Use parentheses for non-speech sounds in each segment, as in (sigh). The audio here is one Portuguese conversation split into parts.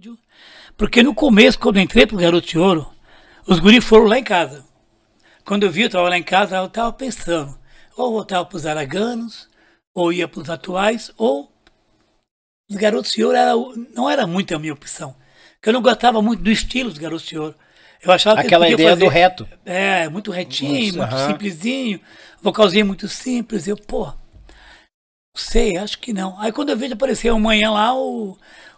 estúdio. Porque no começo, quando eu entrei pro Garoto de Ouro, os guris foram lá em casa. Quando eu vi, eu estava lá em casa, eu estava pensando, ou voltava para os araganos, ou ia para os atuais, ou os Garotos de Ouro era, não era muito a minha opção. Porque eu não gostava muito do estilo dos Garotos de Ouro. Eu achava Aquela ideia fazer, do reto. É, muito retinho, Nossa, muito aham. simplesinho, vocalzinho muito simples. Eu, pô, sei, acho que não. Aí quando eu vejo aparecer amanhã lá o,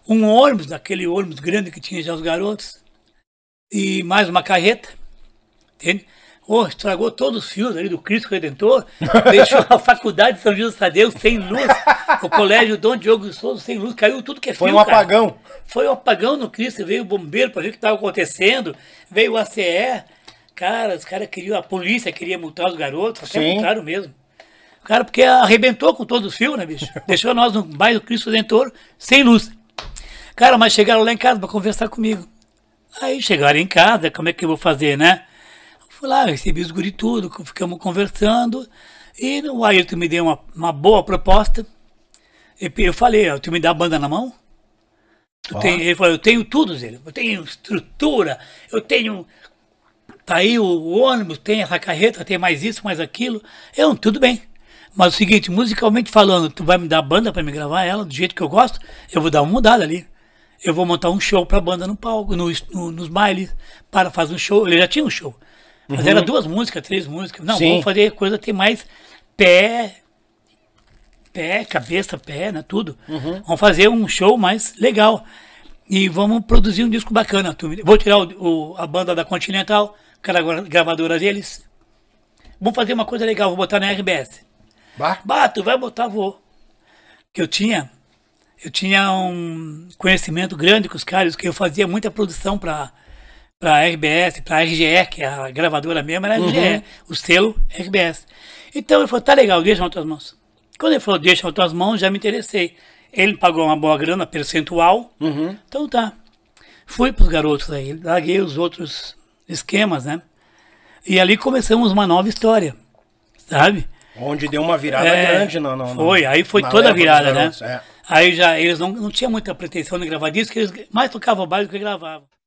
um ônibus, aquele ônibus grande que tinha já os garotos, e mais uma carreta, entende? Oh, estragou todos os fios ali do Cristo Redentor, (laughs) deixou a faculdade de São José Tadeu sem luz, o colégio Dom Diogo de Souza sem luz, caiu tudo que é fio, Foi um cara. apagão. Foi um apagão no Cristo, veio o bombeiro para ver o que estava acontecendo, veio o ACE, cara, os caras queriam, a polícia queria multar os garotos, até Sim. multaram mesmo. Cara, porque arrebentou com todos os fios, né, bicho? (laughs) Deixou nós no bairro do Cristo Redentor sem luz. Cara, mas chegaram lá em casa para conversar comigo. Aí chegaram em casa, como é que eu vou fazer, né? fui lá, recebi os guri tudo, ficamos conversando. E o Ayrton me deu uma, uma boa proposta. E eu falei, ó, tu me dá a banda na mão? Tu tem, ele falou, eu tenho tudo, Zé. Eu tenho estrutura, eu tenho... Tá aí o, o ônibus, tem essa carreta, tem mais isso, mais aquilo. Eu, tudo bem. Mas é o seguinte, musicalmente falando, tu vai me dar banda para me gravar ela do jeito que eu gosto, eu vou dar uma mudada ali. Eu vou montar um show pra banda no palco, no, no, nos bailes, para fazer um show. Ele já tinha um show. Mas uhum. era duas músicas, três músicas. Não, vamos fazer coisa tem mais pé, pé, cabeça, pé, né? Tudo. Uhum. Vamos fazer um show mais legal. E vamos produzir um disco bacana. Vou tirar o, o, a banda da Continental, que era a gravadora deles. Vamos fazer uma coisa legal, vou botar na RBS. Bah. bah, tu vai botar vou. Que eu tinha, eu tinha um conhecimento grande com os caras, que eu fazia muita produção para para RBS, para RGE, que é a gravadora mesmo, era a RGE, uhum. o selo RBS. Então ele falou, tá legal, deixa nas tuas mãos. Quando ele falou, deixa nas tuas mãos, já me interessei. Ele pagou uma boa grana, percentual, uhum. então tá. Fui pros garotos aí, larguei os outros esquemas, né? E ali começamos uma nova história, sabe? Onde deu uma virada é, grande. Não, não, foi, aí foi toda a virada, né? É. Aí já eles não, não tinham muita pretensão de gravar disco, eles mais tocavam baile do que gravavam.